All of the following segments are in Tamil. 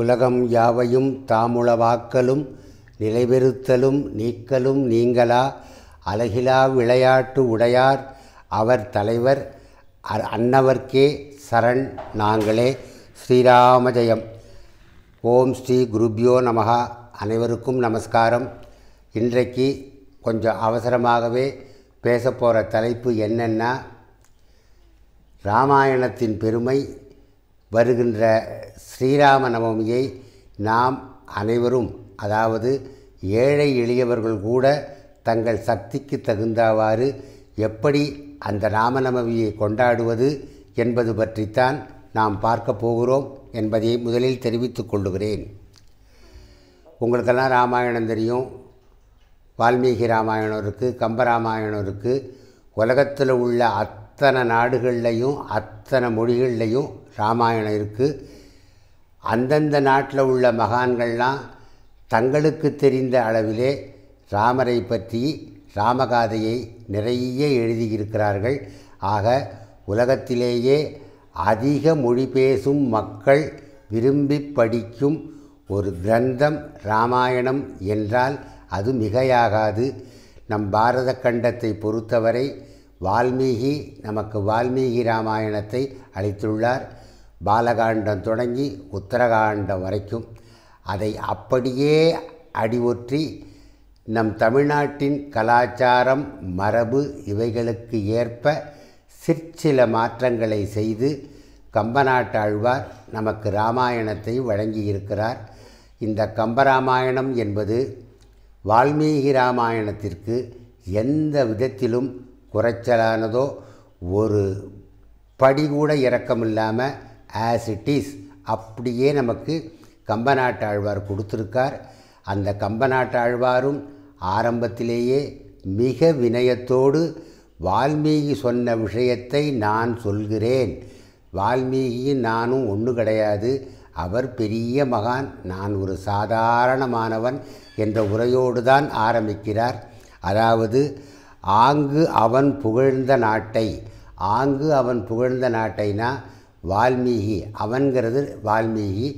உலகம் யாவையும் தாமுளவாக்கலும் நிலைபெறுத்தலும் நீக்கலும் நீங்களா அழகிலா விளையாட்டு உடையார் அவர் தலைவர் அன்னவர்க்கே சரண் நாங்களே ஸ்ரீராமஜயம் ஓம் ஸ்ரீ குருப்யோ நமகா அனைவருக்கும் நமஸ்காரம் இன்றைக்கு கொஞ்சம் அவசரமாகவே பேச போகிற தலைப்பு என்னென்னா ராமாயணத்தின் பெருமை வருகின்ற ஸ்ரீராம நவமியை நாம் அனைவரும் அதாவது ஏழை எளியவர்கள் கூட தங்கள் சக்திக்கு தகுந்தவாறு எப்படி அந்த ராமநவமியை கொண்டாடுவது என்பது பற்றித்தான் நாம் பார்க்க போகிறோம் என்பதை முதலில் தெரிவித்துக் கொள்ளுகிறேன் உங்களுக்கெல்லாம் ராமாயணம் தெரியும் வால்மீகி ராமாயணம் இருக்குது கம்பராமாயணம் இருக்குது உலகத்தில் உள்ள அத்தனை நாடுகள்லையும் அத்தனை மொழிகள்லையும் ராமாயணம் இருக்குது அந்தந்த நாட்டில் உள்ள மகான்கள்லாம் தங்களுக்கு தெரிந்த அளவிலே ராமரை பற்றி ராமகாதையை நிறைய எழுதியிருக்கிறார்கள் ஆக உலகத்திலேயே அதிக மொழி பேசும் மக்கள் விரும்பி படிக்கும் ஒரு கிரந்தம் ராமாயணம் என்றால் அது மிகையாகாது நம் பாரத கண்டத்தை பொறுத்தவரை வால்மீகி நமக்கு வால்மீகி ராமாயணத்தை அளித்துள்ளார் பாலகாண்டம் தொடங்கி உத்தரகாண்டம் வரைக்கும் அதை அப்படியே அடிவொற்றி நம் தமிழ்நாட்டின் கலாச்சாரம் மரபு இவைகளுக்கு ஏற்ப சிற்சில மாற்றங்களை செய்து கம்பநாட்டாழ்வார் நமக்கு ராமாயணத்தை வழங்கியிருக்கிறார் இந்த கம்பராமாயணம் என்பது வால்மீகி ராமாயணத்திற்கு எந்த விதத்திலும் குறைச்சலானதோ ஒரு படி கூட இறக்கமில்லாமல் ஆஸ் இட் இஸ் அப்படியே நமக்கு ஆழ்வார் கொடுத்துருக்கார் அந்த ஆழ்வாரும் ஆரம்பத்திலேயே மிக வினயத்தோடு வால்மீகி சொன்ன விஷயத்தை நான் சொல்கிறேன் வால்மீகியும் நானும் ஒன்று கிடையாது அவர் பெரிய மகான் நான் ஒரு சாதாரணமானவன் என்ற உரையோடு தான் ஆரம்பிக்கிறார் அதாவது ஆங்கு அவன் புகழ்ந்த நாட்டை ஆங்கு அவன் புகழ்ந்த நாட்டைனா வால்மீகி அவன்கிறது வால்மீகி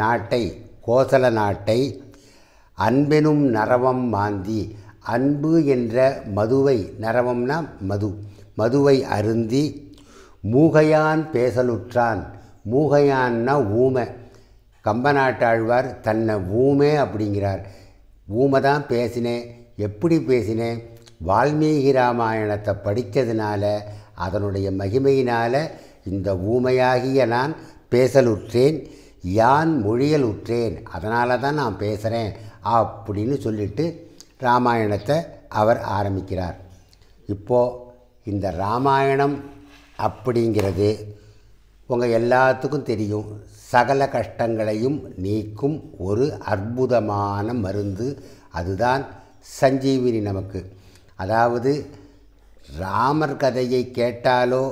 நாட்டை கோசல நாட்டை அன்பெனும் நரவம் மாந்தி அன்பு என்ற மதுவை நரவம்னா மது மதுவை அருந்தி மூகையான் பேசலுற்றான் மூகையான்னா ஊமை கம்ப நாட்டாழ்வார் தன்னை ஊமே அப்படிங்கிறார் ஊமை தான் பேசினேன் எப்படி பேசினேன் வால்மீகி ராமாயணத்தை படித்ததுனால அதனுடைய மகிமையினால் இந்த ஊமையாகிய நான் பேசலுற்றேன் யான் மொழியல் உற்றேன் அதனால தான் நான் பேசுகிறேன் அப்படின்னு சொல்லிட்டு ராமாயணத்தை அவர் ஆரம்பிக்கிறார் இப்போது இந்த ராமாயணம் அப்படிங்கிறது உங்கள் எல்லாத்துக்கும் தெரியும் சகல கஷ்டங்களையும் நீக்கும் ஒரு அற்புதமான மருந்து அதுதான் சஞ்சீவினி நமக்கு அதாவது ராமர் கதையை கேட்டாலோ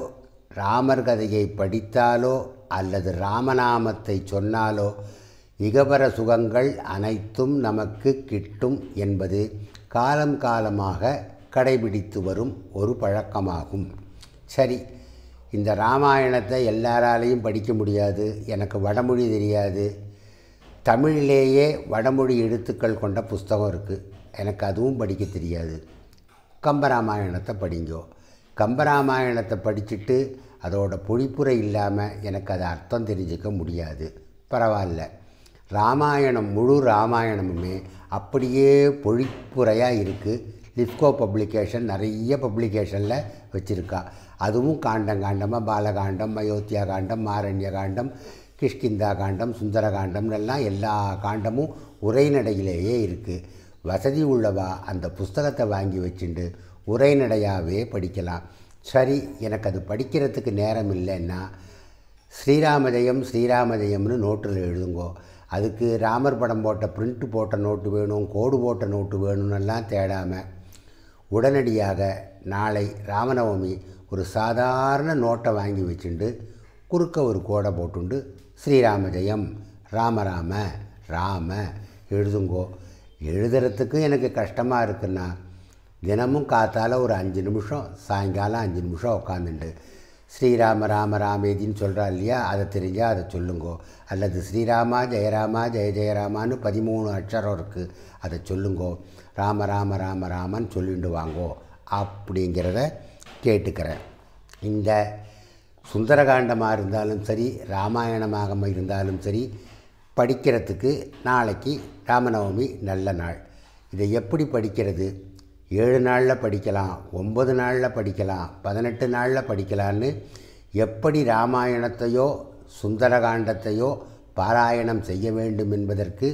ராமர் கதையை படித்தாலோ அல்லது ராமநாமத்தை சொன்னாலோ இகபர சுகங்கள் அனைத்தும் நமக்கு கிட்டும் என்பது காலம் காலமாக கடைபிடித்து வரும் ஒரு பழக்கமாகும் சரி இந்த ராமாயணத்தை எல்லாராலையும் படிக்க முடியாது எனக்கு வடமொழி தெரியாது தமிழிலேயே வடமொழி எழுத்துக்கள் கொண்ட புஸ்தகம் இருக்குது எனக்கு அதுவும் படிக்க தெரியாது கம்பராமாயணத்தை படிங்கோ கம்பராமாயணத்தை படிச்சுட்டு அதோட பொழிப்புரை இல்லாமல் எனக்கு அதை அர்த்தம் தெரிஞ்சிக்க முடியாது பரவாயில்ல ராமாயணம் முழு ராமாயணமுமே அப்படியே பொழிப்புறையாக இருக்குது லிப்கோ பப்ளிகேஷன் நிறைய பப்ளிகேஷனில் வச்சுருக்கா அதுவும் காண்டம் காண்டமாக பாலகாண்டம் அயோத்தியா காண்டம் மாரண்ய காண்டம் கிஷ்கிந்தா காண்டம் சுந்தரகாண்டம் எல்லாம் எல்லா காண்டமும் உரைநடையிலேயே இருக்குது வசதி உள்ளவா அந்த புஸ்தகத்தை வாங்கி வச்சுட்டு உரைநடையாகவே படிக்கலாம் சரி எனக்கு அது படிக்கிறதுக்கு நேரம் இல்லைன்னா ஸ்ரீராமஜயம் ஸ்ரீராமஜயம்னு நோட்டில் எழுதுங்கோ அதுக்கு ராமர் படம் போட்ட பிரிண்ட்டு போட்ட நோட்டு வேணும் கோடு போட்ட நோட்டு வேணும்னெல்லாம் தேடாமல் உடனடியாக நாளை ராமநவமி ஒரு சாதாரண நோட்டை வாங்கி வச்சுட்டு குறுக்க ஒரு கோடை போட்டுண்டு ஸ்ரீராமஜெயம் ராமராம ராம எழுதுங்கோ எழுதுறதுக்கும் எனக்கு கஷ்டமாக இருக்குன்னா தினமும் காத்தால் ஒரு அஞ்சு நிமிஷம் சாயங்காலம் அஞ்சு நிமிஷம் உட்காந்துண்டு ஸ்ரீராம ராம ராமேஜின்னு சொல்கிறா இல்லையா அதை தெரிஞ்சால் அதை சொல்லுங்கோ அல்லது ஸ்ரீராமா ஜெயராமா ஜெய ஜெயராமான்னு பதிமூணு அக்ஷரம் இருக்குது அதை சொல்லுங்கோ ராம ராம ராம ராமன் சொல்லிட்டு வாங்கோ அப்படிங்கிறத கேட்டுக்கிறேன் இந்த சுந்தரகாண்டமாக இருந்தாலும் சரி ராமாயணமாக இருந்தாலும் சரி படிக்கிறதுக்கு நாளைக்கு ராமநவமி நல்ல நாள் இதை எப்படி படிக்கிறது ஏழு நாளில் படிக்கலாம் ஒம்பது நாளில் படிக்கலாம் பதினெட்டு நாளில் படிக்கலான்னு எப்படி ராமாயணத்தையோ சுந்தரகாண்டத்தையோ பாராயணம் செய்ய வேண்டும் என்பதற்கு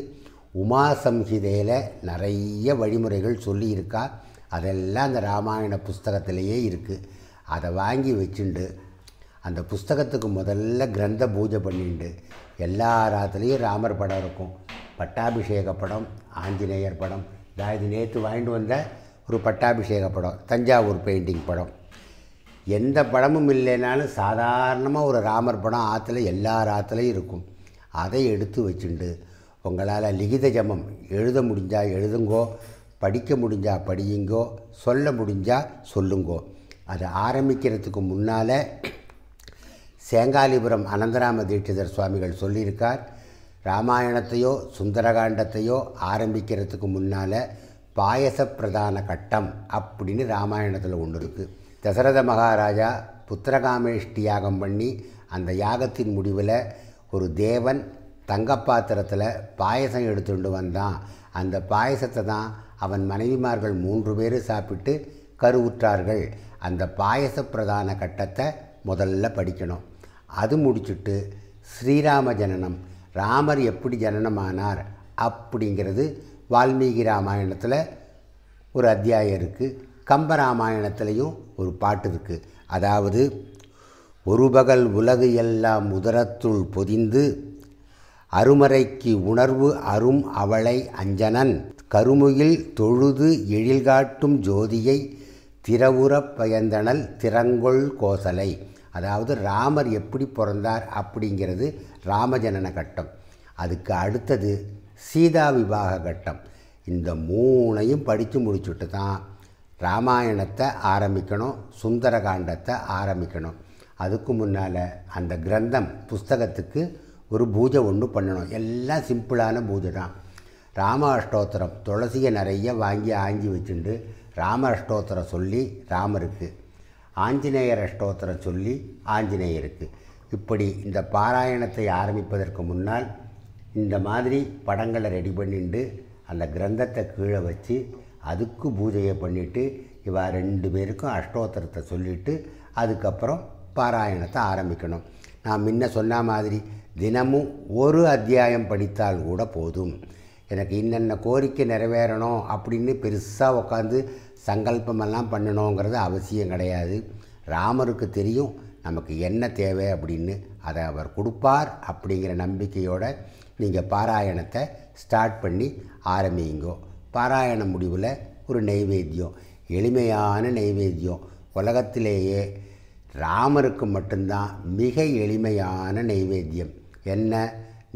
உமா சம்ஹிதையில் நிறைய வழிமுறைகள் சொல்லியிருக்கா அதெல்லாம் அந்த ராமாயண புஸ்தகத்திலேயே இருக்குது அதை வாங்கி வச்சுண்டு அந்த புஸ்தகத்துக்கு முதல்ல கிரந்த பூஜை பண்ணிண்டு எல்லா ராத்திலையும் ராமர் படம் இருக்கும் பட்டாபிஷேக படம் ஆஞ்சநேயர் படம் இதாக இது நேற்று வாங்கிட்டு வந்த ஒரு பட்டாபிஷேக படம் தஞ்சாவூர் பெயிண்டிங் படம் எந்த படமும் இல்லைனாலும் சாதாரணமாக ஒரு ராமர் படம் ஆற்றுல எல்லார் ஆற்றுலையும் இருக்கும் அதை எடுத்து வச்சுண்டு உங்களால் லிகித ஜமம் எழுத முடிஞ்சால் எழுதுங்கோ படிக்க முடிஞ்சால் படியுங்கோ சொல்ல முடிஞ்சால் சொல்லுங்கோ அது ஆரம்பிக்கிறதுக்கு முன்னால் சேங்காலிபுரம் அனந்தராம தீட்சிதர் சுவாமிகள் சொல்லியிருக்கார் ராமாயணத்தையோ சுந்தரகாண்டத்தையோ ஆரம்பிக்கிறதுக்கு முன்னால் பாயச பிரதான கட்டம் அப்படின்னு ராமாயணத்தில் ஒன்று இருக்குது தசரத மகாராஜா புத்திரகாமேஷ்டி யாகம் பண்ணி அந்த யாகத்தின் முடிவில் ஒரு தேவன் தங்கப்பாத்திரத்தில் பாயசம் எடுத்துட்டு வந்தான் அந்த பாயசத்தை தான் அவன் மனைவிமார்கள் மூன்று பேர் சாப்பிட்டு கருவுற்றார்கள் அந்த பாயச பிரதான கட்டத்தை முதல்ல படிக்கணும் அது முடிச்சுட்டு ஸ்ரீராம ஜனனம் ராமர் எப்படி ஜனனமானார் அப்படிங்கிறது வால்மீகி ராமாயணத்தில் ஒரு அத்தியாயம் இருக்குது கம்ப ராமாயணத்துலேயும் ஒரு பாட்டு இருக்குது அதாவது ஒரு பகல் உலகு எல்லாம் உதரத்துள் பொதிந்து அருமறைக்கு உணர்வு அரும் அவளை அஞ்சனன் கருமுகில் தொழுது எழில்காட்டும் ஜோதியை திறவுறப் பயந்தனல் திறங்கொள் கோசலை அதாவது ராமர் எப்படி பிறந்தார் அப்படிங்கிறது ராமஜனன கட்டம் அதுக்கு அடுத்தது சீதா விவாக கட்டம் இந்த மூணையும் படித்து முடிச்சுட்டு தான் ராமாயணத்தை ஆரம்பிக்கணும் சுந்தரகாண்டத்தை ஆரம்பிக்கணும் அதுக்கு முன்னால் அந்த கிரந்தம் புஸ்தகத்துக்கு ஒரு பூஜை ஒன்று பண்ணணும் எல்லாம் சிம்பிளான பூஜை தான் ராம அஷ்டோத்திரம் துளசியை நிறைய வாங்கி ஆஞ்சி வச்சுட்டு ராம அஷ்டோத்திரம் சொல்லி ராமருக்கு ஆஞ்சநேயர் அஷ்டோத்திரம் சொல்லி ஆஞ்சநேயருக்கு இப்படி இந்த பாராயணத்தை ஆரம்பிப்பதற்கு முன்னால் இந்த மாதிரி படங்களை ரெடி பண்ணிட்டு அந்த கிரந்தத்தை கீழே வச்சு அதுக்கு பூஜையை பண்ணிவிட்டு இவா ரெண்டு பேருக்கும் அஷ்டோத்தரத்தை சொல்லிவிட்டு அதுக்கப்புறம் பாராயணத்தை ஆரம்பிக்கணும் நான் முன்ன சொன்ன மாதிரி தினமும் ஒரு அத்தியாயம் படித்தால் கூட போதும் எனக்கு இன்னென்ன கோரிக்கை நிறைவேறணும் அப்படின்னு பெருசாக உட்காந்து சங்கல்பமெல்லாம் பண்ணணுங்கிறது அவசியம் கிடையாது ராமருக்கு தெரியும் நமக்கு என்ன தேவை அப்படின்னு அதை அவர் கொடுப்பார் அப்படிங்கிற நம்பிக்கையோடு நீங்கள் பாராயணத்தை ஸ்டார்ட் பண்ணி ஆரம்பிங்கோ பாராயண முடிவில் ஒரு நைவேத்தியம் எளிமையான நைவேத்தியம் உலகத்திலேயே ராமருக்கு மட்டும்தான் மிக எளிமையான நைவேத்தியம் என்ன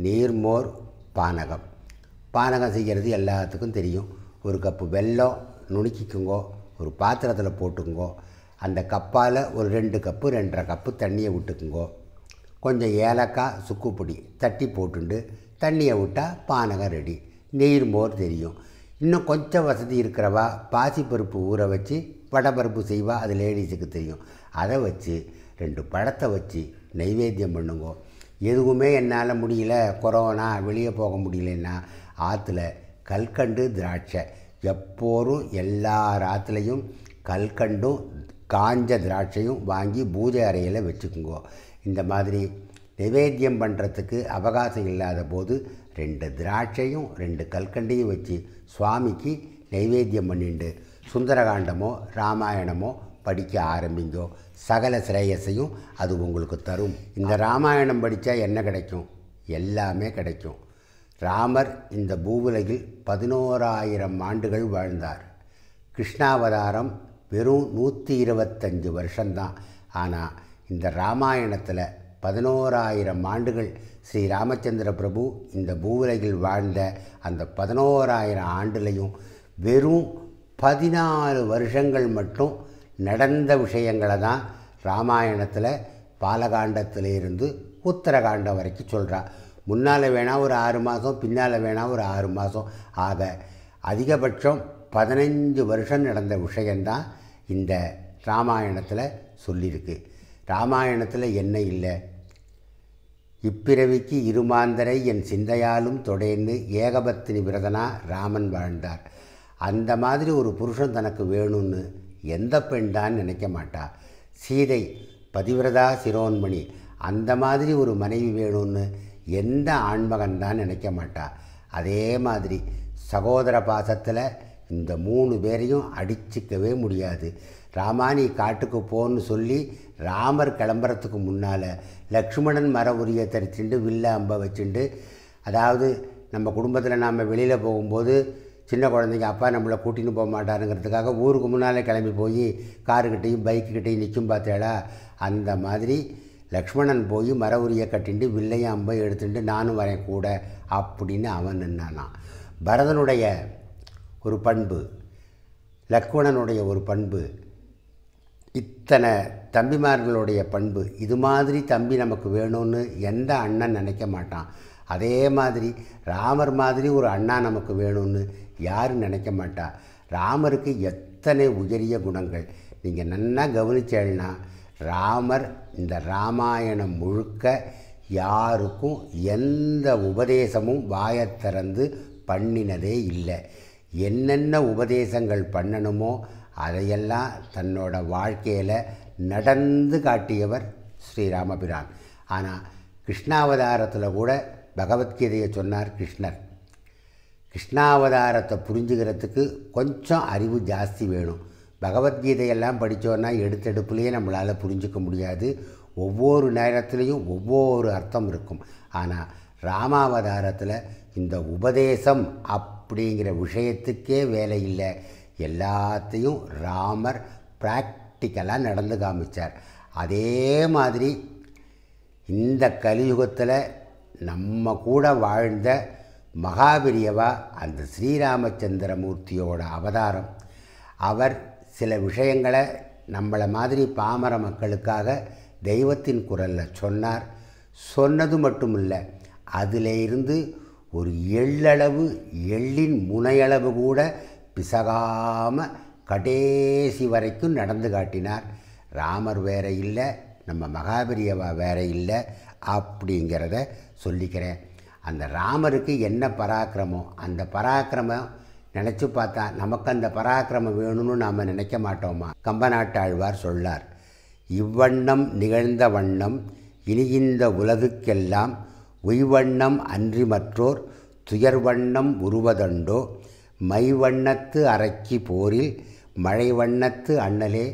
நீர்மோர் பானகம் பானகம் செய்கிறது எல்லாத்துக்கும் தெரியும் ஒரு கப்பு வெல்லம் நுணுக்கிக்குங்கோ ஒரு பாத்திரத்தில் போட்டுக்குங்கோ அந்த கப்பால் ஒரு ரெண்டு கப்பு ரெண்டரை கப்பு தண்ணியை விட்டுக்குங்கோ கொஞ்சம் ஏலக்காய் சுக்குப்பொடி தட்டி போட்டுண்டு தண்ணியை விட்டால் பானகம் ரெடி நெய் மோர் தெரியும் இன்னும் கொஞ்சம் வசதி இருக்கிறவா பாசிப்பருப்பு ஊற வச்சு படபருப்பு செய்வா அது லேடிஸுக்கு தெரியும் அதை வச்சு ரெண்டு பழத்தை வச்சு நைவேத்தியம் பண்ணுங்கோ எதுவுமே என்னால் முடியல கொரோனா வெளியே போக முடியலன்னா ஆற்றுல கல்கண்டு திராட்சை எப்போதும் எல்லார் ஆற்றுலையும் கல்கண்டும் காஞ்ச திராட்சையும் வாங்கி பூஜை அறையில் வச்சுக்குங்கோ இந்த மாதிரி நிவேத்தியம் பண்ணுறதுக்கு அவகாசம் இல்லாத போது ரெண்டு திராட்சையும் ரெண்டு கல்கண்டையும் வச்சு சுவாமிக்கு நைவேத்தியம் பண்ணிட்டு சுந்தரகாண்டமோ ராமாயணமோ படிக்க ஆரம்பிங்கோ சகல சிரேயஸையும் அது உங்களுக்கு தரும் இந்த ராமாயணம் படித்தா என்ன கிடைக்கும் எல்லாமே கிடைக்கும் ராமர் இந்த பூவுலகில் பதினோராயிரம் ஆண்டுகள் வாழ்ந்தார் கிருஷ்ணாவதாரம் வெறும் நூற்றி இருபத்தஞ்சு வருஷம்தான் ஆனால் இந்த ராமாயணத்தில் பதினோராயிரம் ஆண்டுகள் ஸ்ரீ ராமச்சந்திர பிரபு இந்த பூவுலகில் வாழ்ந்த அந்த பதினோராயிரம் ஆண்டுலையும் வெறும் பதினாலு வருஷங்கள் மட்டும் நடந்த விஷயங்களை தான் ராமாயணத்தில் பாலகாண்டத்திலிருந்து உத்தரகாண்டம் வரைக்கும் சொல்கிறா முன்னால் வேணால் ஒரு ஆறு மாதம் பின்னால் வேணால் ஒரு ஆறு மாதம் ஆக அதிகபட்சம் பதினஞ்சு வருஷம் நடந்த விஷயந்தான் இந்த ராமாயணத்தில் சொல்லியிருக்கு ராமாயணத்தில் என்ன இல்லை இப்பிறவிக்கு இருமாந்தரை என் சிந்தையாலும் தொடர்ந்து ஏகபத்தினி விரதனா ராமன் வாழ்ந்தார் அந்த மாதிரி ஒரு புருஷன் தனக்கு வேணும்னு எந்த பெண் தான் நினைக்க மாட்டா சீதை பதிவிரதா சிரோன்மணி அந்த மாதிரி ஒரு மனைவி வேணும்னு எந்த ஆண்மகன் தான் நினைக்க மாட்டா அதே மாதிரி சகோதர பாசத்தில் இந்த மூணு பேரையும் அடிச்சிக்கவே முடியாது ராமானி காட்டுக்கு போன்னு சொல்லி ராமர் கிளம்புறதுக்கு முன்னால் லக்ஷ்மணன் மர உரிய தரிச்சுண்டு வில்ல அம்ப வச்சுண்டு அதாவது நம்ம குடும்பத்தில் நாம் வெளியில் போகும்போது சின்ன குழந்தைங்க அப்பா நம்மளை கூட்டின்னு போக மாட்டாருங்கிறதுக்காக ஊருக்கு முன்னாலே கிளம்பி போய் காருக்கிட்டையும் பைக்குக்கிட்டையும் நிற்கும் பார்த்தேடா அந்த மாதிரி லக்ஷ்மணன் போய் மர உரிய கட்டிண்டு வில்லையும் அம்பையும் எடுத்துட்டு நானும் வரேன் கூட அப்படின்னு அவன் நின்னானான் பரதனுடைய ஒரு பண்பு லக்ஷ்மணனுடைய ஒரு பண்பு இத்தனை தம்பிமார்களுடைய பண்பு இது மாதிரி தம்பி நமக்கு வேணும்னு எந்த அண்ணன் நினைக்க மாட்டான் அதே மாதிரி ராமர் மாதிரி ஒரு அண்ணா நமக்கு வேணும்னு யாரும் நினைக்க மாட்டா ராமருக்கு எத்தனை உயரிய குணங்கள் நீங்கள் நன்னா கவனிச்சேன்னா ராமர் இந்த ராமாயணம் முழுக்க யாருக்கும் எந்த உபதேசமும் வாயத்திறந்து பண்ணினதே இல்லை என்னென்ன உபதேசங்கள் பண்ணணுமோ அதையெல்லாம் தன்னோட வாழ்க்கையில் நடந்து காட்டியவர் ஸ்ரீராமபிரான் ஆனால் கிருஷ்ணாவதாரத்தில் கூட பகவத்கீதையை சொன்னார் கிருஷ்ணர் கிருஷ்ணாவதாரத்தை புரிஞ்சுக்கிறதுக்கு கொஞ்சம் அறிவு ஜாஸ்தி வேணும் பகவத்கீதையெல்லாம் படித்தோன்னா எடுத்தெடுப்புலேயே நம்மளால் புரிஞ்சிக்க முடியாது ஒவ்வொரு நேரத்துலேயும் ஒவ்வொரு அர்த்தம் இருக்கும் ஆனால் ராமாவதாரத்தில் இந்த உபதேசம் அப்படிங்கிற விஷயத்துக்கே வேலை இல்லை எல்லாத்தையும் ராமர் ப்ராக்டிக்கலாக நடந்து காமிச்சார் அதே மாதிரி இந்த கலியுகத்தில் நம்ம கூட வாழ்ந்த மகாபிரியவா அந்த ஸ்ரீராமச்சந்திரமூர்த்தியோட அவதாரம் அவர் சில விஷயங்களை நம்மளை மாதிரி பாமர மக்களுக்காக தெய்வத்தின் குரலில் சொன்னார் சொன்னது மட்டும் இல்லை அதில் ஒரு எள்ளளவு எள்ளின் முனையளவு கூட பிசகாமல் கடைசி வரைக்கும் நடந்து காட்டினார் ராமர் வேற இல்லை நம்ம மகாபிரியவா வேற இல்லை அப்படிங்கிறத சொல்லிக்கிறேன் அந்த ராமருக்கு என்ன பராக்கிரமோ அந்த பராக்கிரமம் நினச்சி பார்த்தா நமக்கு அந்த பராக்கிரமம் வேணும்னு நாம் நினைக்க மாட்டோமா கம்பநாட்டாழ்வார் சொல்லார் இவ்வண்ணம் நிகழ்ந்த வண்ணம் இனி இந்த உலகுக்கெல்லாம் உய்வண்ணம் அன்றி மற்றோர் துயர்வண்ணம் உருவதண்டோ மைவண்ணத்து அரக்கி போரில் மழை வண்ணத்து அண்ணலே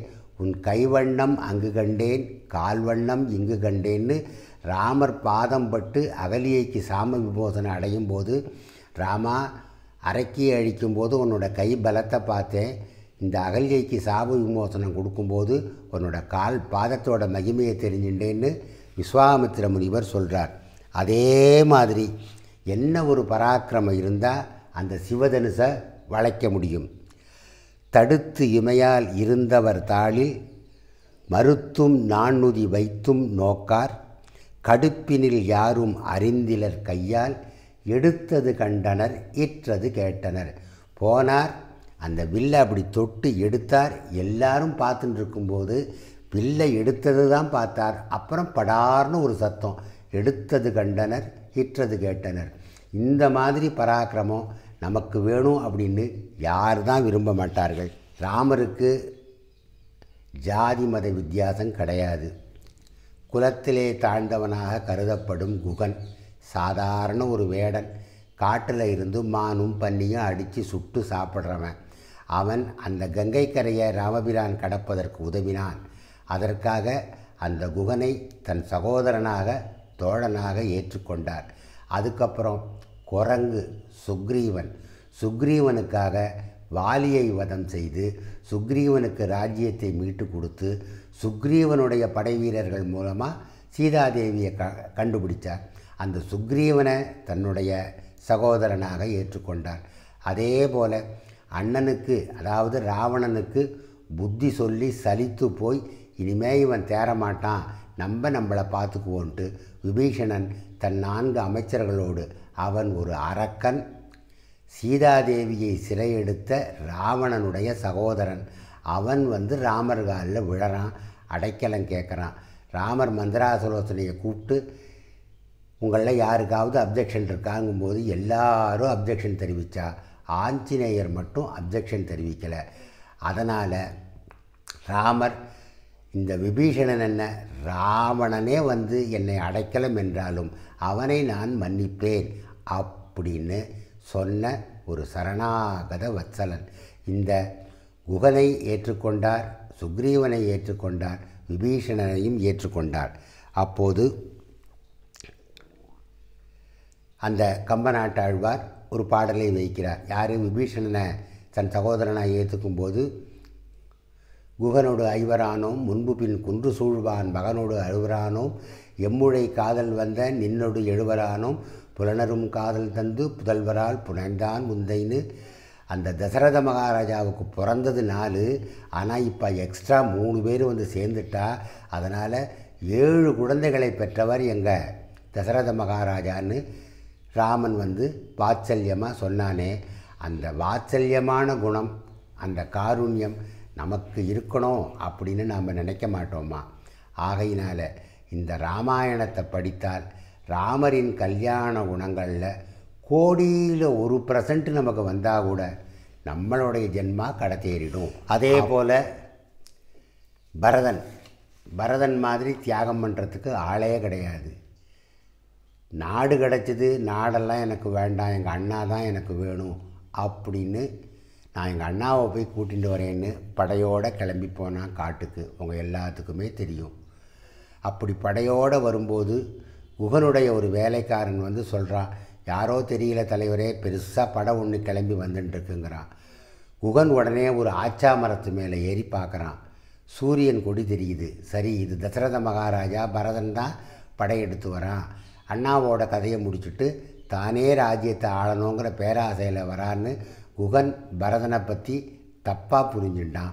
உன் கைவண்ணம் அங்கு கண்டேன் கால்வண்ணம் இங்கு கண்டேன்னு ராமர் பாதம் பட்டு அகலியைக்கு சாம விபோதனை அடையும் போது ராமா அழிக்கும் அழிக்கும்போது உன்னோட கை பலத்தை பார்த்தேன் இந்த அகல்யைக்கு சாப விமோசனம் கொடுக்கும்போது உன்னோட கால் பாதத்தோட மகிமையை தெரிஞ்சுட்டேன்னு விஸ்வாமித்திர முனிவர் சொல்கிறார் அதே மாதிரி என்ன ஒரு பராக்கிரமம் இருந்தால் அந்த சிவதனுசை வளைக்க முடியும் தடுத்து இமையால் இருந்தவர் தாளில் மறுத்தும் நான்னுதி வைத்தும் நோக்கார் கடுப்பினில் யாரும் அறிந்திலர் கையால் எடுத்தது கண்டனர் இற்றது கேட்டனர் போனார் அந்த வில்லை அப்படி தொட்டு எடுத்தார் எல்லாரும் பார்த்துட்டு இருக்கும்போது வில்லை எடுத்தது தான் பார்த்தார் அப்புறம் படார்னு ஒரு சத்தம் எடுத்தது கண்டனர் ஈற்றது கேட்டனர் இந்த மாதிரி பராக்கிரமம் நமக்கு வேணும் அப்படின்னு யார் தான் விரும்ப மாட்டார்கள் ராமருக்கு ஜாதி மத வித்தியாசம் கிடையாது குலத்திலே தாழ்ந்தவனாக கருதப்படும் குகன் சாதாரண ஒரு வேடன் காட்டில் இருந்து மானும் பன்னியும் அடித்து சுட்டு சாப்பிட்றவன் அவன் அந்த கங்கை கரையை ராமபிரான் கடப்பதற்கு உதவினான் அதற்காக அந்த குகனை தன் சகோதரனாக தோழனாக ஏற்றுக்கொண்டார் அதுக்கப்புறம் குரங்கு சுக்ரீவன் சுக்ரீவனுக்காக வாலியை வதம் செய்து சுக்ரீவனுக்கு ராஜ்யத்தை மீட்டு கொடுத்து சுக்ரீவனுடைய படை வீரர்கள் மூலமாக சீதாதேவியை க கண்டுபிடித்தார் அந்த சுக்ரீவனை தன்னுடைய சகோதரனாக ஏற்றுக்கொண்டார் அதே போல் அண்ணனுக்கு அதாவது ராவணனுக்கு புத்தி சொல்லி சலித்து போய் இனிமே இவன் தேரமாட்டான் நம்ம நம்மளை பார்த்துக்குவோன்ட்டு விபீஷணன் தன் நான்கு அமைச்சர்களோடு அவன் ஒரு அரக்கன் சீதாதேவியை சிறையெடுத்த ராவணனுடைய சகோதரன் அவன் வந்து ராமர் காலில் விழறான் அடைக்கலம் கேட்குறான் ராமர் மந்திராசலோசனையை கூப்பிட்டு உங்களில் யாருக்காவது அப்ஜெக்ஷன் இருக்காங்கும்போது எல்லாரும் அப்ஜெக்ஷன் தெரிவித்தா ஆஞ்சநேயர் மட்டும் அப்ஜெக்ஷன் தெரிவிக்கலை அதனால் ராமர் இந்த விபீஷணன் என்ன ராவணனே வந்து என்னை அடைக்கலம் என்றாலும் அவனை நான் மன்னிப்பேன் அப்படின்னு சொன்ன ஒரு சரணாகத வத்சலன் இந்த குகனை ஏற்றுக்கொண்டார் சுக்ரீவனை ஏற்றுக்கொண்டார் விபீஷணனையும் ஏற்றுக்கொண்டார் அப்போது அந்த கம்ப நாட்டாழ்வார் ஒரு பாடலை வைக்கிறார் யாரும் விபீஷணனை தன் சகோதரனாக ஏற்றுக்கும்போது குகனோடு ஐவரானோம் முன்பு பின் குன்று சூழ்வான் மகனோடு அழுவரானோம் எம்முழை காதல் வந்த நின்னோடு எழுவரானோம் புலனரும் காதல் தந்து புதல்வரால் புனைந்தான் முந்தைன்னு அந்த தசரத மகாராஜாவுக்கு பிறந்தது நாலு ஆனால் இப்போ எக்ஸ்ட்ரா மூணு பேர் வந்து சேர்ந்துட்டா அதனால் ஏழு குழந்தைகளை பெற்றவர் எங்கள் தசரத மகாராஜான்னு ராமன் வந்து வாத்சல்யமாக சொன்னானே அந்த வாத்சல்யமான குணம் அந்த காருண்யம் நமக்கு இருக்கணும் அப்படின்னு நாம் நினைக்க மாட்டோமா ஆகையினால் இந்த ராமாயணத்தை படித்தால் ராமரின் கல்யாண குணங்களில் கோடியில் ஒரு பர்சன்ட் நமக்கு வந்தால் கூட நம்மளுடைய ஜென்மா கடத்தேறிடும் அதே போல் பரதன் பரதன் மாதிரி தியாகம் பண்ணுறதுக்கு ஆளே கிடையாது நாடு கிடச்சிது நாடெல்லாம் எனக்கு வேண்டாம் எங்கள் அண்ணா தான் எனக்கு வேணும் அப்படின்னு நான் எங்கள் அண்ணாவை போய் கூட்டிகிட்டு வரேன்னு படையோடு கிளம்பி போனால் காட்டுக்கு உங்கள் எல்லாத்துக்குமே தெரியும் அப்படி படையோடு வரும்போது குகனுடைய ஒரு வேலைக்காரன் வந்து சொல்கிறான் யாரோ தெரியல தலைவரே பெருசாக படம் ஒன்று கிளம்பி வந்துட்டுருக்குங்கிறான் குகன் உடனே ஒரு ஆச்சா மரத்து மேலே ஏறி பார்க்குறான் சூரியன் கொடி தெரியுது சரி இது தசரத மகாராஜா பரதன் தான் படையெடுத்து வரான் அண்ணாவோட கதையை முடிச்சுட்டு தானே ராஜ்யத்தை ஆளணுங்கிற பேராசையில் வரான்னு குகன் பரதனை பற்றி தப்பாக புரிஞ்சுட்டான்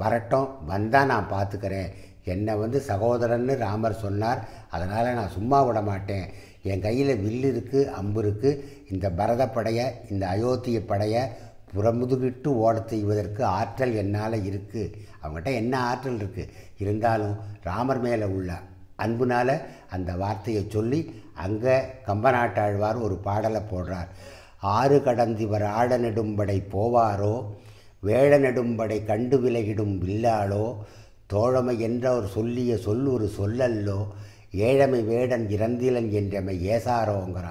வரட்டும் வந்தால் நான் பார்த்துக்கிறேன் என்னை வந்து சகோதரன்னு ராமர் சொன்னார் அதனால் நான் சும்மா விட மாட்டேன் என் கையில் வில்லு இருக்குது அம்பு இருக்குது இந்த பரத படையை இந்த அயோத்திய படையை புறமுதுகிட்டு ஓட செய்வதற்கு ஆற்றல் என்னால் இருக்குது அவங்ககிட்ட என்ன ஆற்றல் இருக்குது இருந்தாலும் ராமர் மேலே உள்ள அன்புனால் அந்த வார்த்தையை சொல்லி அங்கே கம்பநாட்டாழ்வார் ஒரு பாடலை போடுறார் ஆறு கடந்திவர் ஆட நெடும்படை போவாரோ வேழ நெடும்படை கண்டு விலகிடும் வில்லாளோ தோழமை என்றவர் சொல்லிய சொல் ஒரு சொல்லல்லோ ஏழமை வேடன் இறந்திலன் என்றமை ஏசாரோங்கிறா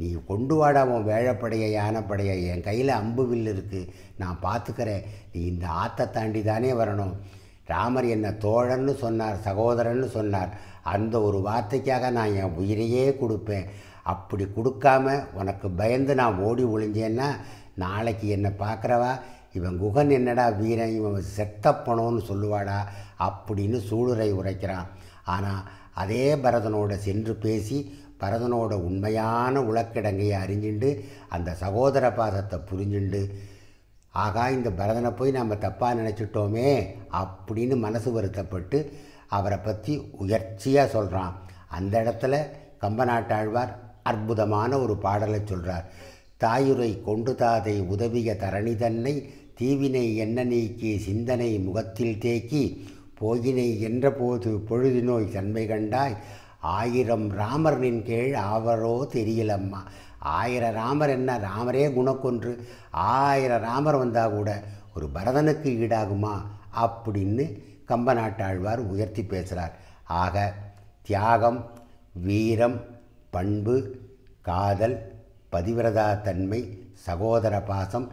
நீ கொண்டு வாடாமோ வேழப்படைய யானைப்படையை என் கையில் அம்பு வில் இருக்குது நான் பார்த்துக்கிறேன் நீ இந்த ஆற்றை தாண்டி தானே வரணும் ராமர் என்னை தோழன்னு சொன்னார் சகோதரன்னு சொன்னார் அந்த ஒரு வார்த்தைக்காக நான் என் உயிரையே கொடுப்பேன் அப்படி கொடுக்காம உனக்கு பயந்து நான் ஓடி ஒளிஞ்சேன்னா நாளைக்கு என்னை பார்க்குறவா இவன் குகன் என்னடா வீரன் இவன் செத்தப்பனோன்னு சொல்லுவாடா அப்படின்னு சூளுரை உரைக்கிறான் ஆனால் அதே பரதனோட சென்று பேசி பரதனோட உண்மையான உலக்கிடங்கையை அறிஞ்சுண்டு அந்த சகோதர பாதத்தை புரிஞ்சுண்டு ஆகா இந்த பரதனை போய் நம்ம தப்பாக நினச்சிட்டோமே அப்படின்னு மனசு வருத்தப்பட்டு அவரை பற்றி உயர்ச்சியாக சொல்கிறான் அந்த இடத்துல கம்பநாட்டாழ்வார் அற்புதமான ஒரு பாடலை சொல்கிறார் தாயுரை கொண்டு தாதை உதவிய தரணி தன்னை தீவினை என்ன நீக்கி சிந்தனை முகத்தில் தேக்கி போயினை என்றபோது பொழுது நோய் தன்மை கண்டாய் ஆயிரம் ராமரின் கீழ் ஆவரோ தெரியலம்மா ஆயிர ராமர் என்ன ராமரே குணக்கொன்று ஆயிர ராமர் வந்தால் கூட ஒரு பரதனுக்கு ஈடாகுமா அப்படின்னு கம்ப நாட்டாழ்வார் உயர்த்தி பேசுகிறார் ஆக தியாகம் வீரம் பண்பு காதல் பதிவிரதா தன்மை சகோதர பாசம்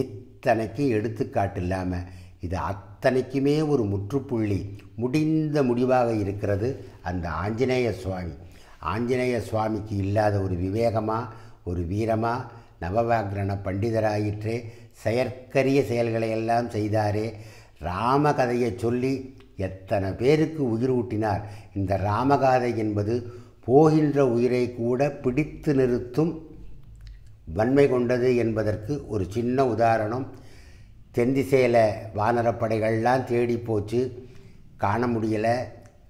இத்தனைக்கும் எடுத்துக்காட்டு இல்லாமல் இது அத்தனைக்குமே ஒரு முற்றுப்புள்ளி முடிந்த முடிவாக இருக்கிறது அந்த ஆஞ்சநேய சுவாமி ஆஞ்சநேய சுவாமிக்கு இல்லாத ஒரு விவேகமாக ஒரு வீரமாக நவவாகரண பண்டிதராயிற்றே செயற்கரிய செயல்களை எல்லாம் செய்தாரே ராம கதையை சொல்லி எத்தனை பேருக்கு உயிர் ஊட்டினார் இந்த ராமகாதை என்பது போகின்ற உயிரை கூட பிடித்து நிறுத்தும் வன்மை கொண்டது என்பதற்கு ஒரு சின்ன உதாரணம் தென்திசையில் வானரப்படைகள்லாம் தேடி போச்சு காண முடியலை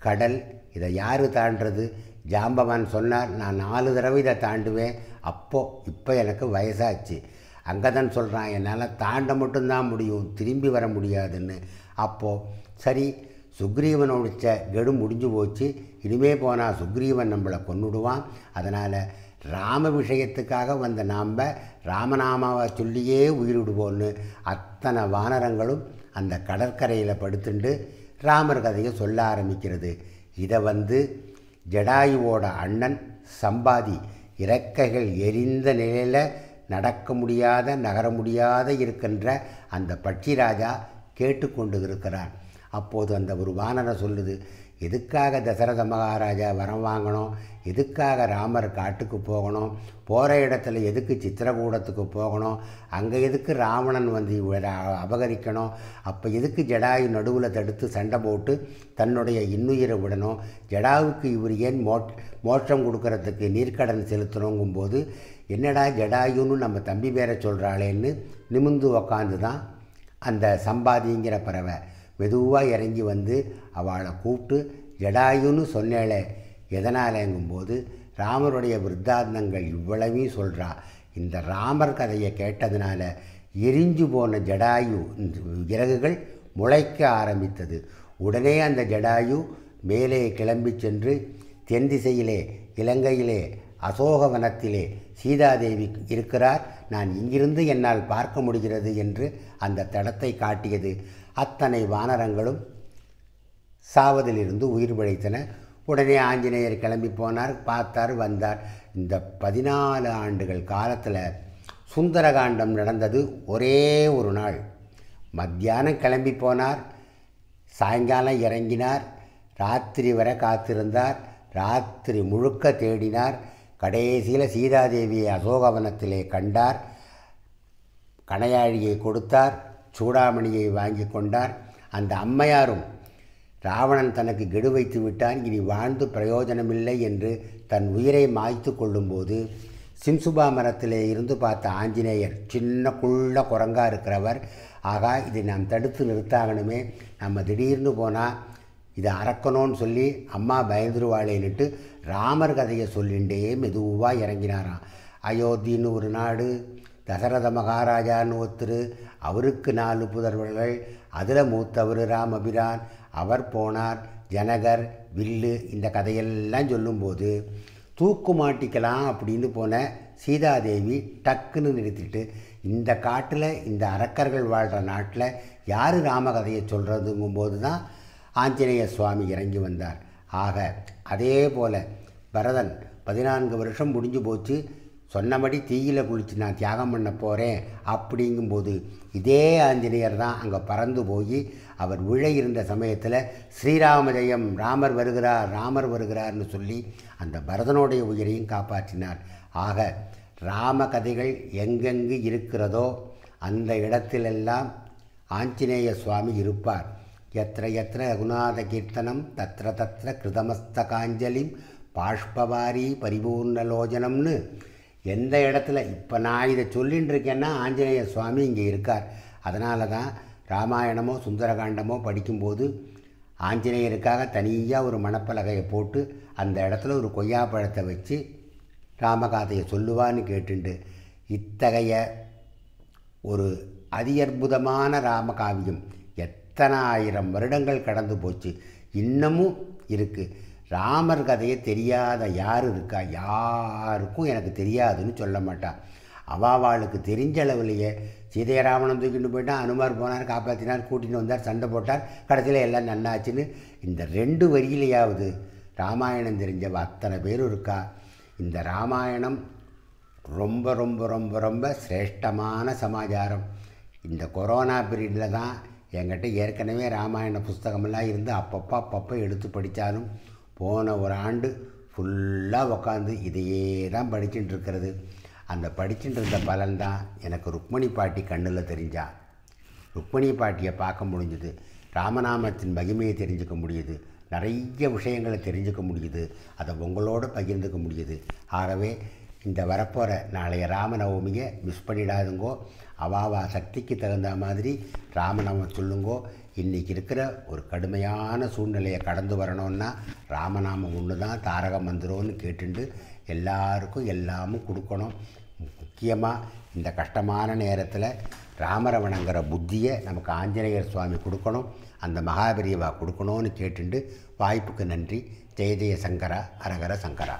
கடல் இதை யார் தாண்டுறது ஜாம்பவான் சொன்னார் நான் நாலு தடவை இதை தாண்டுவேன் அப்போது இப்போ எனக்கு வயசாச்சு அங்கே தான் சொல்கிறான் என்னால் தாண்ட மட்டும்தான் முடியும் திரும்பி வர முடியாதுன்னு அப்போது சரி சுக்ரீவனோடிச்ச கெடு முடிஞ்சு போச்சு இனிமே போனால் சுக்ரீவன் நம்மளை கொண்டுடுவான் அதனால் ராம விஷயத்துக்காக வந்த நாம் ராமநாமாவை சொல்லியே உயிரிடுவோன்னு அத்தனை வானரங்களும் அந்த கடற்கரையில் படுத்துண்டு ராமர் கதையை சொல்ல ஆரம்பிக்கிறது இதை வந்து ஜடாயுவோட அண்ணன் சம்பாதி இறக்கைகள் எரிந்த நிலையில் நடக்க முடியாத நகர முடியாத இருக்கின்ற அந்த பட்சிராஜா கேட்டுக்கொண்டு இருக்கிறான் அப்போது அந்த ஒரு வானரை சொல்லுது எதுக்காக தசரத மகாராஜா வரம் வாங்கணும் எதுக்காக ராமர் காட்டுக்கு போகணும் போகிற இடத்துல எதுக்கு சித்திரகூடத்துக்கு போகணும் அங்கே எதுக்கு ராவணன் வந்து அபகரிக்கணும் அப்போ எதுக்கு ஜடாயு நடுவில் தடுத்து சண்டை போட்டு தன்னுடைய இன்னுயிரை விடணும் ஜடாவுக்கு இவர் ஏன் மோட் மோட்சம் கொடுக்கறதுக்கு நீர்க்கடன் செலுத்தணுங்கும்போது என்னடா ஜடாயுன்னு நம்ம தம்பி பேரை சொல்கிறாளேன்னு நிமிந்து உக்காந்து தான் அந்த சம்பாதிங்கிற பறவை மெதுவாக இறங்கி வந்து அவளை கூப்பிட்டு ஜடாயுன்னு சொன்னேளே எதனாலேங்கும்போது ராமருடைய விருத்தாந்தங்கள் இவ்வளவையும் சொல்கிறா இந்த ராமர் கதையை கேட்டதுனால எரிஞ்சு போன ஜடாயு இறகுகள் முளைக்க ஆரம்பித்தது உடனே அந்த ஜடாயு மேலே கிளம்பி சென்று தென் திசையிலே இலங்கையிலே அசோகவனத்திலே சீதாதேவி இருக்கிறார் நான் இங்கிருந்து என்னால் பார்க்க முடிகிறது என்று அந்த தடத்தை காட்டியது அத்தனை வானரங்களும் சாவதிலிருந்து உயிர் பிழைத்தன உடனே ஆஞ்சநேயர் கிளம்பி போனார் பார்த்தார் வந்தார் இந்த பதினாலு ஆண்டுகள் காலத்தில் சுந்தரகாண்டம் நடந்தது ஒரே ஒரு நாள் மத்தியானம் கிளம்பி போனார் சாயங்காலம் இறங்கினார் ராத்திரி வரை காத்திருந்தார் ராத்திரி முழுக்க தேடினார் கடைசியில் சீதாதேவியை அசோகவனத்திலே கண்டார் கணையாழியை கொடுத்தார் சூடாமணியை வாங்கி கொண்டார் அந்த அம்மையாரும் ராவணன் தனக்கு கெடு வைத்து விட்டான் இனி வாழ்ந்து பிரயோஜனமில்லை என்று தன் உயிரை மாய்த்து கொள்ளும்போது சிம்சுபா மரத்திலே இருந்து பார்த்த ஆஞ்சநேயர் சின்ன குள்ள குரங்காக இருக்கிறவர் ஆகா இதை நாம் தடுத்து நிறுத்தாகணுமே நம்ம திடீர்னு போனால் இதை அறக்கணும்னு சொல்லி அம்மா பயந்துருவாளேன்னுட்டு ராமர் கதையை சொல்லிண்டே மெதுவாக இறங்கினாராம் அயோத்தின்னு ஒரு நாடு தசரத மகாராஜான்னு ஒருத்தர் அவருக்கு நாலு புதர்வர்கள் அதில் மூத்தவர் ராமபிரான் அவர் போனார் ஜனகர் வில்லு இந்த கதையெல்லாம் சொல்லும்போது தூக்கு மாட்டிக்கலாம் அப்படின்னு போன சீதாதேவி டக்குன்னு நிறுத்திட்டு இந்த காட்டில் இந்த அரக்கர்கள் வாழ்கிற நாட்டில் யார் ராமகதையை சொல்கிறதுங்கும்போது தான் ஆஞ்சநேய சுவாமி இறங்கி வந்தார் ஆக அதே போல் பரதன் பதினான்கு வருஷம் முடிஞ்சு போச்சு சொன்னபடி தீயில குளித்து நான் தியாகம் பண்ண போகிறேன் அப்படிங்கும்போது இதே ஆஞ்சநேயர் தான் அங்கே பறந்து போய் அவர் உழை இருந்த சமயத்தில் ஸ்ரீராம ஜெயம் ராமர் வருகிறார் ராமர் வருகிறார்னு சொல்லி அந்த பரதனுடைய உயிரையும் காப்பாற்றினார் ஆக ராம கதைகள் எங்கெங்கு இருக்கிறதோ அந்த இடத்திலெல்லாம் ஆஞ்சநேய சுவாமி இருப்பார் எத்திர எத்திர ரகுநாத கீர்த்தனம் தத்திர தத்திர காஞ்சலி பாஷ்பவாரி பரிபூர்ணலோஜனம்னு எந்த இடத்துல இப்போ நான் இதை சொல்லின்னு இருக்கேன்னா ஆஞ்சநேய சுவாமி இங்கே இருக்கார் அதனால தான் ராமாயணமோ சுந்தரகாண்டமோ படிக்கும்போது ஆஞ்சநேயருக்காக தனியாக ஒரு மணப்பலகையை போட்டு அந்த இடத்துல ஒரு கொய்யாப்பழத்தை வச்சு ராமகாதையை சொல்லுவான்னு கேட்டுண்டு இத்தகைய ஒரு அதியற்புதமான ராமகாவியம் எத்தனை ஆயிரம் வருடங்கள் கடந்து போச்சு இன்னமும் இருக்குது ராமர் கதையை தெரியாத யார் இருக்கா யாருக்கும் எனக்கு தெரியாதுன்னு சொல்ல மாட்டான் அவாளுக்கு தெரிஞ்ச அளவுலையே சீதையராமனம் தூக்கிட்டு போயிட்டான் அனுமார் போனார் காப்பாற்றினார் கூட்டின்னு வந்தார் சண்டை போட்டார் கடைசியில் எல்லாம் நன்னாச்சுன்னு இந்த ரெண்டு வரியிலையாவது ராமாயணம் தெரிஞ்சவ அத்தனை பேரும் இருக்கா இந்த ராமாயணம் ரொம்ப ரொம்ப ரொம்ப ரொம்ப சிரேஷ்டமான சமாச்சாரம் இந்த கொரோனா பீரியடில் தான் என்கிட்ட ஏற்கனவே ராமாயண புஸ்தகமெல்லாம் இருந்து அப்பப்போ அப்பப்போ எடுத்து படித்தாலும் போன ஒரு ஆண்டு ஃபுல்லாக உக்காந்து இதையே தான் படிச்சுட்டு இருக்கிறது அந்த படிச்சுட்டு இருந்த பலன்தான் எனக்கு ருக்மணி பாட்டி கண்ணில் தெரிஞ்சா ருக்மணி பாட்டியை பார்க்க முடிஞ்சுது ராமநாமத்தின் மகிமையை தெரிஞ்சுக்க முடியுது நிறைய விஷயங்களை தெரிஞ்சுக்க முடியுது அதை உங்களோடு பகிர்ந்துக்க முடியுது ஆகவே இந்த வரப்போகிற நாளைய ராமநவமியை மிஸ் பண்ணிடாதுங்கோ அவாவா சக்திக்கு தகுந்த மாதிரி ராமநவம் சொல்லுங்கோ இன்றைக்கி இருக்கிற ஒரு கடுமையான சூழ்நிலையை கடந்து வரணும்னா ராமநாமம் ஒன்று தான் தாரக மந்திரம்னு கேட்டுண்டு எல்லாருக்கும் எல்லாமும் கொடுக்கணும் முக்கியமாக இந்த கஷ்டமான நேரத்தில் ராமரவணங்கிற புத்தியை நமக்கு ஆஞ்சநேயர் சுவாமி கொடுக்கணும் அந்த மகாபிரியவா கொடுக்கணும்னு கேட்டுண்டு வாய்ப்புக்கு நன்றி ஜெயதேய சங்கரா அரகர சங்கரா